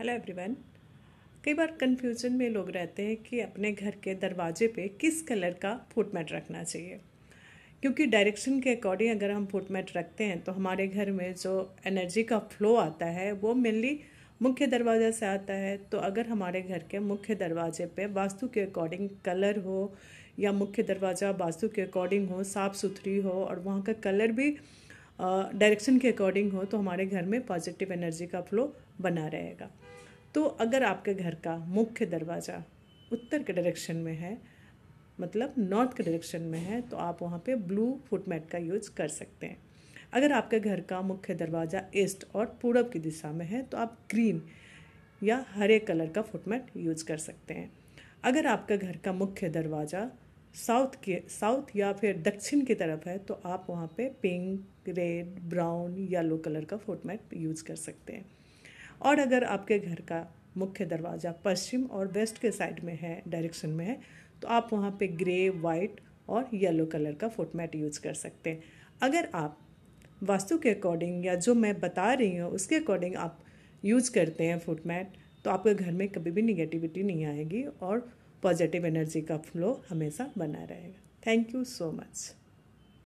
hello everyone कई बार confusion में लोग रहते हैं कि अपने घर के दरवाजे पे किस कलर का फुट मैट रखना चाहिए क्योंकि डायरेक्शन के अकॉर्डिंग अगर हम फुटमैट मैट रखते हैं तो हमारे घर में जो एनर्जी का फ्लो आता है वो मेनली मुख्य दरवाज़े से आता है तो अगर हमारे घर के मुख्य दरवाजे पे वास्तु के अकॉर्डिंग कलर हो या मुख्य दरवाज़ा वास्तु के अकॉर्डिंग हो साफ़ सुथरी हो और वहाँ का कलर भी डायरेक्शन के अकॉर्डिंग हो तो हमारे घर में पॉजिटिव एनर्जी का फ्लो बना रहेगा तो अगर आपके घर का मुख्य दरवाज़ा उत्तर के डायरेक्शन में है मतलब नॉर्थ के डायरेक्शन में है तो आप वहाँ पे ब्लू फुट मैट का यूज कर सकते हैं अगर आपके घर का मुख्य दरवाज़ा ईस्ट और पूरब की दिशा में है तो आप ग्रीन या हरे कलर का फुट मैट यूज कर सकते हैं अगर आपका घर का मुख्य दरवाज़ा साउथ के साउथ या फिर दक्षिण की तरफ है तो आप वहाँ पे pink red brown yellow colour का फोट मैट यूज़ कर सकते हैं और अगर आपके घर का मुख्य दरवाज़ा पश्चिम और वेस्ट के साइड में है डायरेक्शन में है तो आप वहाँ पे ग्रे वाइट और येलो कलर का फोट मैट यूज़ कर सकते हैं अगर आप वास्तु के अकॉर्डिंग या जो मैं बता रही हूँ उसके अकॉर्डिंग आप यूज़ करते हैं फुट मैट तो आपके घर में कभी भी निगेटिविटी नहीं आएगी और पॉजिटिव एनर्जी का फ्लो हमेशा बना रहेगा थैंक यू सो मच